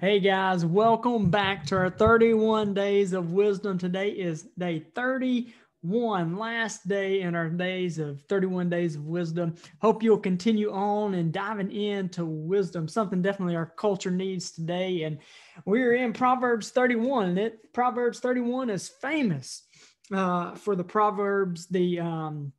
Hey guys, welcome back to our 31 days of wisdom. Today is day 31, last day in our days of 31 days of wisdom. Hope you'll continue on and diving into wisdom, something definitely our culture needs today. And we're in Proverbs 31, it Proverbs 31 is famous uh, for the Proverbs, the um,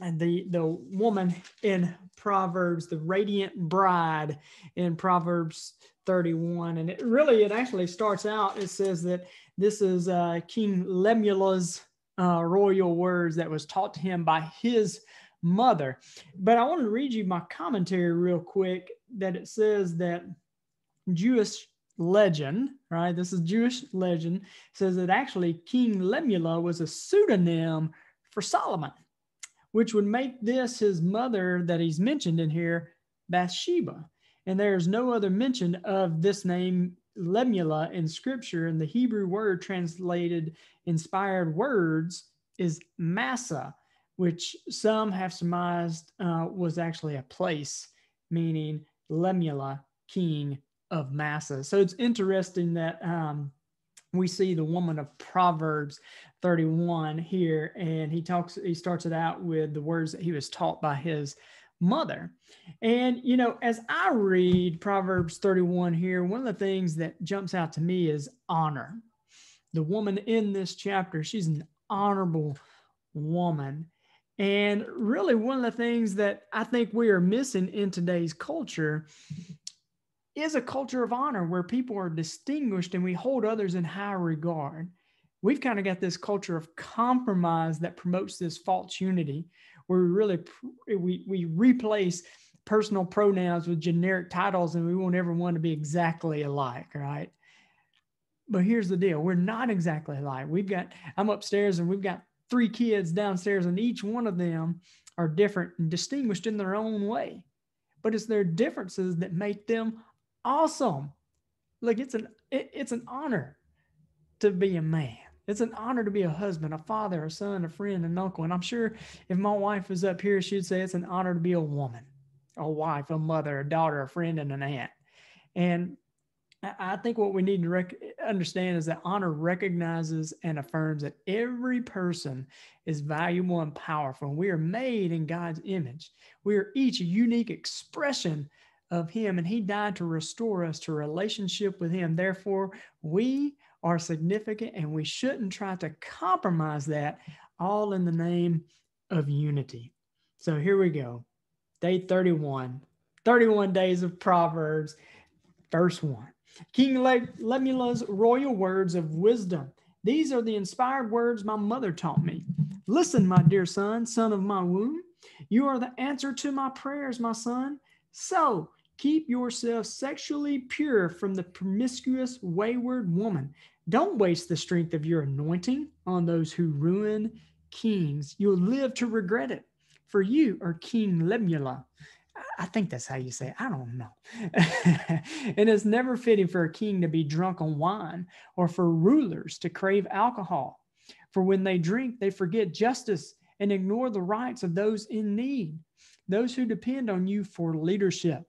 and the the woman in proverbs the radiant bride in proverbs 31 and it really it actually starts out it says that this is uh, king lemuel's uh, royal words that was taught to him by his mother but i want to read you my commentary real quick that it says that jewish legend right this is jewish legend says that actually king lemuel was a pseudonym for solomon which would make this his mother that he's mentioned in here, Bathsheba. And there is no other mention of this name Lemuel in scripture, and the Hebrew word translated inspired words is Massa, which some have surmised uh, was actually a place, meaning Lemuel, king of Massa. So it's interesting that um, we see the woman of Proverbs 31 here, and he talks, he starts it out with the words that he was taught by his mother. And, you know, as I read Proverbs 31 here, one of the things that jumps out to me is honor. The woman in this chapter, she's an honorable woman. And really, one of the things that I think we are missing in today's culture is a culture of honor where people are distinguished and we hold others in high regard. We've kind of got this culture of compromise that promotes this false unity where we really we, we replace personal pronouns with generic titles and we want everyone to be exactly alike, right? But here's the deal. We're not exactly alike. We've got I'm upstairs and we've got three kids downstairs and each one of them are different and distinguished in their own way but it's their differences that make them awesome. Look, it's an it, it's an honor to be a man. It's an honor to be a husband, a father, a son, a friend, an uncle. And I'm sure if my wife was up here, she'd say it's an honor to be a woman, a wife, a mother, a daughter, a friend, and an aunt. And I think what we need to rec- understand is that honor recognizes and affirms that every person is valuable and powerful. We are made in God's image. We are each a unique expression of him and he died to restore us to relationship with him therefore we are significant and we shouldn't try to compromise that all in the name of unity so here we go day 31 31 days of proverbs verse 1 king Lemuel's royal words of wisdom these are the inspired words my mother taught me listen my dear son son of my womb you are the answer to my prayers my son so Keep yourself sexually pure from the promiscuous, wayward woman. Don't waste the strength of your anointing on those who ruin kings. You'll live to regret it. For you are King Lemuel. I think that's how you say it. I don't know. And it is never fitting for a king to be drunk on wine or for rulers to crave alcohol. For when they drink, they forget justice and ignore the rights of those in need, those who depend on you for leadership.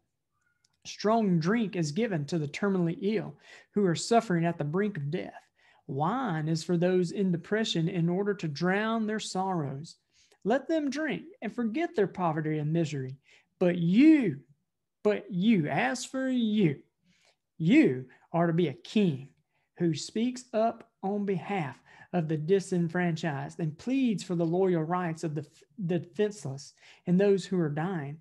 Strong drink is given to the terminally ill who are suffering at the brink of death. Wine is for those in depression in order to drown their sorrows. Let them drink and forget their poverty and misery. But you, but you, as for you, you are to be a king who speaks up on behalf of the disenfranchised and pleads for the loyal rights of the, the defenseless and those who are dying.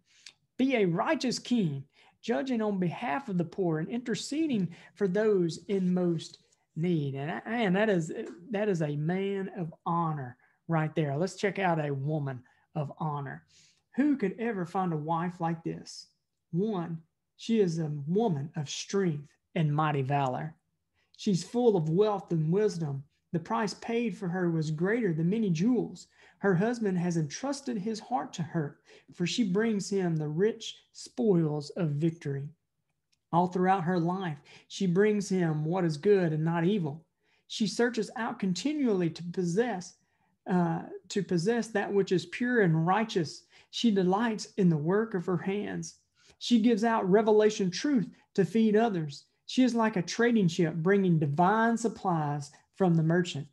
Be a righteous king judging on behalf of the poor and interceding for those in most need. And, man, that is that is a man of honor right there. Let's check out a woman of honor. Who could ever find a wife like this? One, she is a woman of strength and mighty valor. She's full of wealth and wisdom. The price paid for her was greater than many jewels. Her husband has entrusted his heart to her, for she brings him the rich spoils of victory. All throughout her life, she brings him what is good and not evil. She searches out continually to possess. Uh, to possess that which is pure and righteous. She delights in the work of her hands. She gives out revelation truth to feed others. She is like a trading ship bringing divine supplies from the merchant.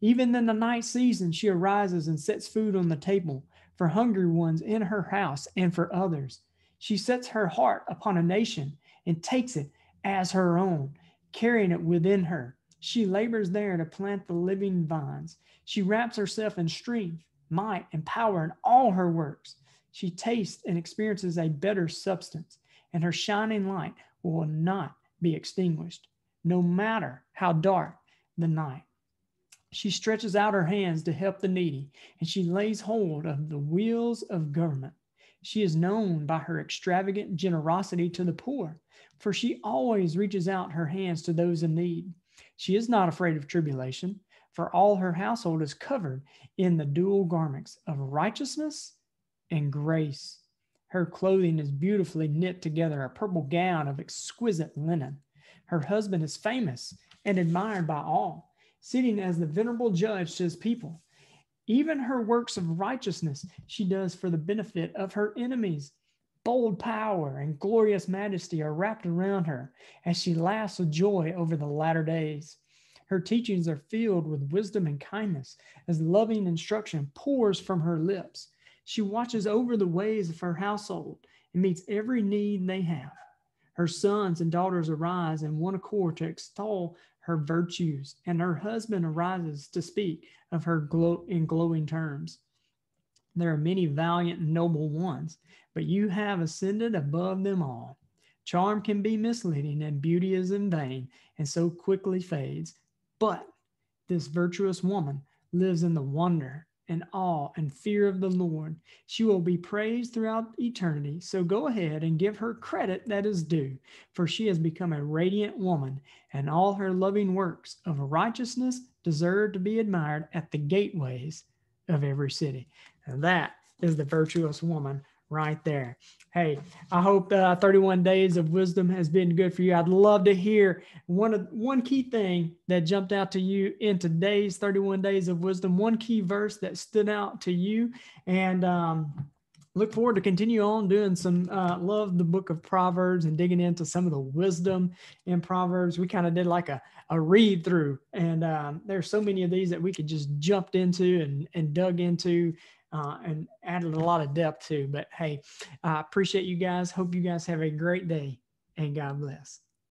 Even in the night season, she arises and sets food on the table for hungry ones in her house and for others. She sets her heart upon a nation and takes it as her own, carrying it within her. She labors there to plant the living vines. She wraps herself in strength, might, and power in all her works. She tastes and experiences a better substance, and her shining light will not be extinguished, no matter how dark the night. She stretches out her hands to help the needy, and she lays hold of the wheels of government. She is known by her extravagant generosity to the poor, for she always reaches out her hands to those in need. She is not afraid of tribulation, for all her household is covered in the dual garments of righteousness and grace. Her clothing is beautifully knit together, a purple gown of exquisite linen. Her husband is famous and admired by all, sitting as the venerable judge to his people. Even her works of righteousness she does for the benefit of her enemies. Bold power and glorious majesty are wrapped around her as she laughs with joy over the latter days. Her teachings are filled with wisdom and kindness as loving instruction pours from her lips. She watches over the ways of her household and meets every need they have. Her sons and daughters arise in one accord to extol her virtues, and her husband arises to speak of her glow- in glowing terms. There are many valiant and noble ones, but you have ascended above them all. Charm can be misleading, and beauty is in vain, and so quickly fades. But this virtuous woman lives in the wonder and awe and fear of the Lord. She will be praised throughout eternity. So go ahead and give her credit that is due, for she has become a radiant woman, and all her loving works of righteousness deserve to be admired at the gateways of every city. And that is the virtuous woman right there. Hey, I hope uh, 31 days of wisdom has been good for you. I'd love to hear one one key thing that jumped out to you in today's 31 days of wisdom. One key verse that stood out to you, and um, look forward to continue on doing some uh, love the book of proverbs and digging into some of the wisdom in proverbs we kind of did like a, a read through and um, there's so many of these that we could just jumped into and, and dug into uh, and added a lot of depth to. But hey, I appreciate you guys. Hope you guys have a great day and God bless.